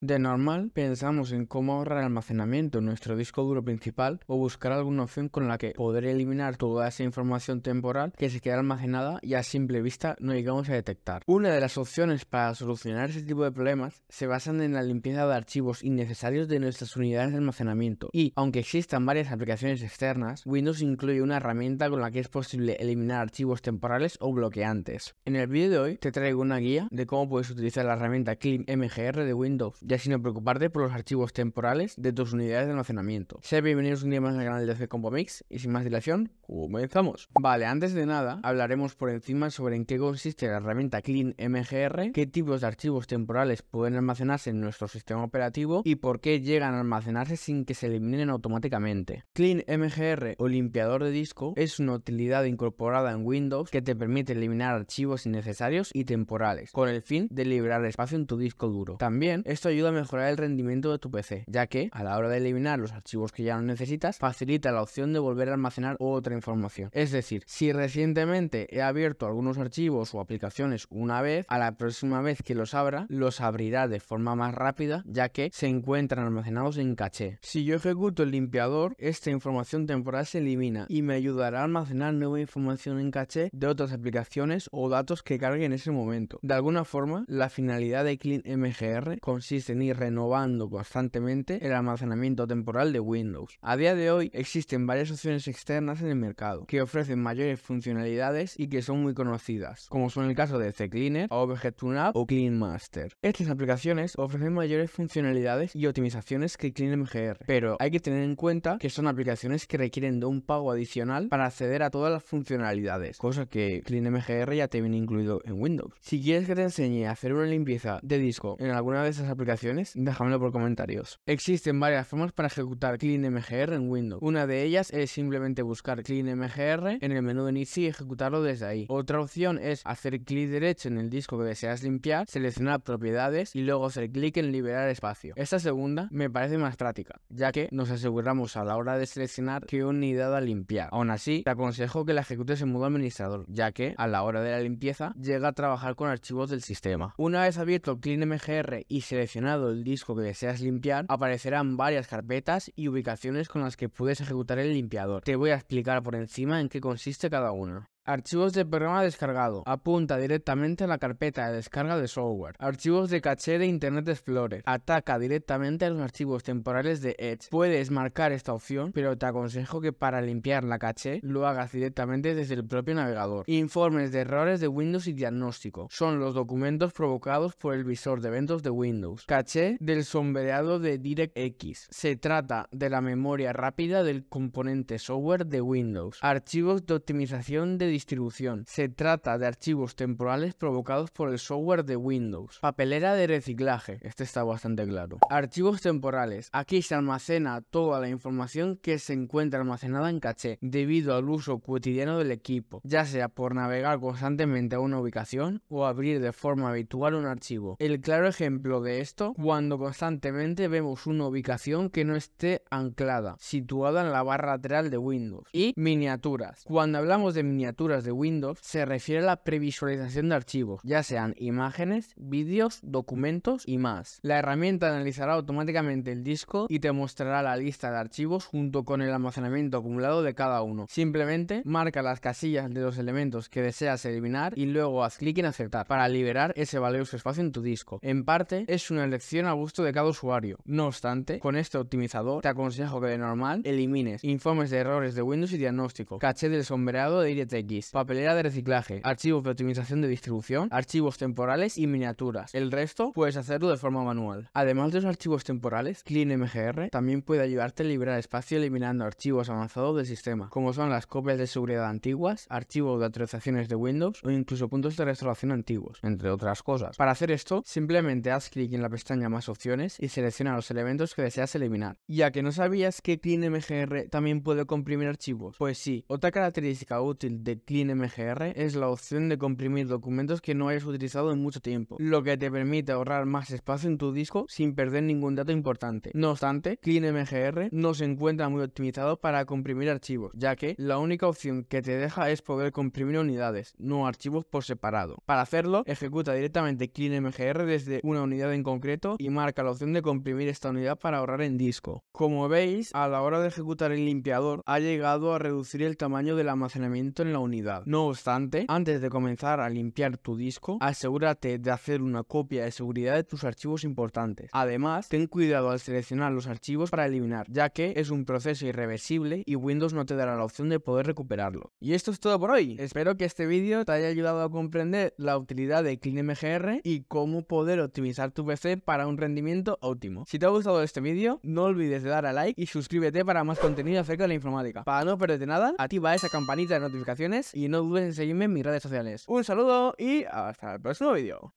De normal, pensamos en cómo ahorrar almacenamiento en nuestro disco duro principal o buscar alguna opción con la que poder eliminar toda esa información temporal que se queda almacenada y a simple vista no llegamos a detectar. Una de las opciones para solucionar ese tipo de problemas se basan en la limpieza de archivos innecesarios de nuestras unidades de almacenamiento y, aunque existan varias aplicaciones externas, Windows incluye una herramienta con la que es posible eliminar archivos temporales o bloqueantes. En el vídeo de hoy te traigo una guía de cómo puedes utilizar la herramienta Cleanmgr de Windows ya sin preocuparte por los archivos temporales de tus unidades de almacenamiento. Sean bienvenidos un día más al canal de C Combo Mix y sin más dilación, comenzamos. Vale, antes de nada, hablaremos por encima sobre en qué consiste la herramienta cleanmgr, qué tipos de archivos temporales pueden almacenarse en nuestro sistema operativo y por qué llegan a almacenarse sin que se eliminen automáticamente. Cleanmgr o limpiador de disco es una utilidad incorporada en Windows que te permite eliminar archivos innecesarios y temporales con el fin de liberar espacio en tu disco duro. También esto ayuda ayuda a mejorar el rendimiento de tu PC, ya que a la hora de eliminar los archivos que ya no necesitas, facilita la opción de volver a almacenar otra información. Es decir, si recientemente he abierto algunos archivos o aplicaciones una vez, a la próxima vez que los abra, los abrirá de forma más rápida, ya que se encuentran almacenados en caché. Si yo ejecuto el limpiador, esta información temporal se elimina y me ayudará a almacenar nueva información en caché de otras aplicaciones o datos que cargue en ese momento. De alguna forma, la finalidad de CleanMGR consiste ir renovando constantemente el almacenamiento temporal de Windows. A día de hoy existen varias opciones externas en el mercado que ofrecen mayores funcionalidades y que son muy conocidas, como son el caso de CCleaner, App o Clean Master. Estas aplicaciones ofrecen mayores funcionalidades y optimizaciones que CleanMGR, pero hay que tener en cuenta que son aplicaciones que requieren de un pago adicional para acceder a todas las funcionalidades, cosa que CleanMGR ya te viene incluido en Windows. Si quieres que te enseñe a hacer una limpieza de disco en alguna de esas aplicaciones, Déjamelo por comentarios. Existen varias formas para ejecutar CleanMGR en Windows. Una de ellas es simplemente buscar CleanMGR en el menú de inicio y ejecutarlo desde ahí. Otra opción es hacer clic derecho en el disco que deseas limpiar, seleccionar propiedades y luego hacer clic en liberar espacio. Esta segunda me parece más práctica, ya que nos aseguramos a la hora de seleccionar qué unidad a limpiar. Aún así, te aconsejo que la ejecutes en modo administrador, ya que a la hora de la limpieza llega a trabajar con archivos del sistema. Una vez abierto CleanMGR y seleccionar el disco que deseas limpiar, aparecerán varias carpetas y ubicaciones con las que puedes ejecutar el limpiador. Te voy a explicar por encima en qué consiste cada una. Archivos de programa descargado. Apunta directamente a la carpeta de descarga de software. Archivos de caché de Internet Explorer. Ataca directamente a los archivos temporales de Edge. Puedes marcar esta opción, pero te aconsejo que para limpiar la caché lo hagas directamente desde el propio navegador. Informes de errores de Windows y diagnóstico. Son los documentos provocados por el visor de eventos de Windows. Caché del sombreado de DirectX. Se trata de la memoria rápida del componente software de Windows. Archivos de optimización de distribución. Se trata de archivos temporales provocados por el software de Windows. Papelera de reciclaje, este está bastante claro. Archivos temporales. Aquí se almacena toda la información que se encuentra almacenada en caché debido al uso cotidiano del equipo, ya sea por navegar constantemente a una ubicación o abrir de forma habitual un archivo. El claro ejemplo de esto cuando constantemente vemos una ubicación que no esté anclada, situada en la barra lateral de Windows. Y miniaturas. Cuando hablamos de miniaturas de Windows se refiere a la previsualización de archivos, ya sean imágenes, vídeos, documentos y más. La herramienta analizará automáticamente el disco y te mostrará la lista de archivos junto con el almacenamiento acumulado de cada uno. Simplemente marca las casillas de los elementos que deseas eliminar y luego haz clic en aceptar para liberar ese valioso espacio en tu disco. En parte es una elección a gusto de cada usuario. No obstante, con este optimizador te aconsejo que de normal elimines informes de errores de Windows y diagnóstico, caché del sombreado de DirectX papelera de reciclaje, archivos de optimización de distribución, archivos temporales y miniaturas. El resto puedes hacerlo de forma manual. Además de los archivos temporales, CleanMGR también puede ayudarte a liberar espacio eliminando archivos avanzados del sistema, como son las copias de seguridad antiguas, archivos de actualizaciones de Windows o incluso puntos de restauración antiguos, entre otras cosas. Para hacer esto, simplemente haz clic en la pestaña Más opciones y selecciona los elementos que deseas eliminar. Ya que no sabías que CleanMGR también puede comprimir archivos, pues sí, otra característica útil de CleanMGR es la opción de comprimir documentos que no hayas utilizado en mucho tiempo, lo que te permite ahorrar más espacio en tu disco sin perder ningún dato importante. No obstante, CleanMGR no se encuentra muy optimizado para comprimir archivos, ya que la única opción que te deja es poder comprimir unidades, no archivos por separado. Para hacerlo, ejecuta directamente CleanMGR desde una unidad en concreto y marca la opción de comprimir esta unidad para ahorrar en disco. Como veis, a la hora de ejecutar el limpiador, ha llegado a reducir el tamaño del almacenamiento en la unidad no obstante, antes de comenzar a limpiar tu disco, asegúrate de hacer una copia de seguridad de tus archivos importantes. Además, ten cuidado al seleccionar los archivos para eliminar, ya que es un proceso irreversible y Windows no te dará la opción de poder recuperarlo. Y esto es todo por hoy. Espero que este vídeo te haya ayudado a comprender la utilidad de CleanMGR y cómo poder optimizar tu PC para un rendimiento óptimo. Si te ha gustado este vídeo, no olvides de dar a like y suscríbete para más contenido acerca de la informática. Para no perderte nada, activa esa campanita de notificaciones y no dudes en seguirme en mis redes sociales. Un saludo y hasta el próximo vídeo.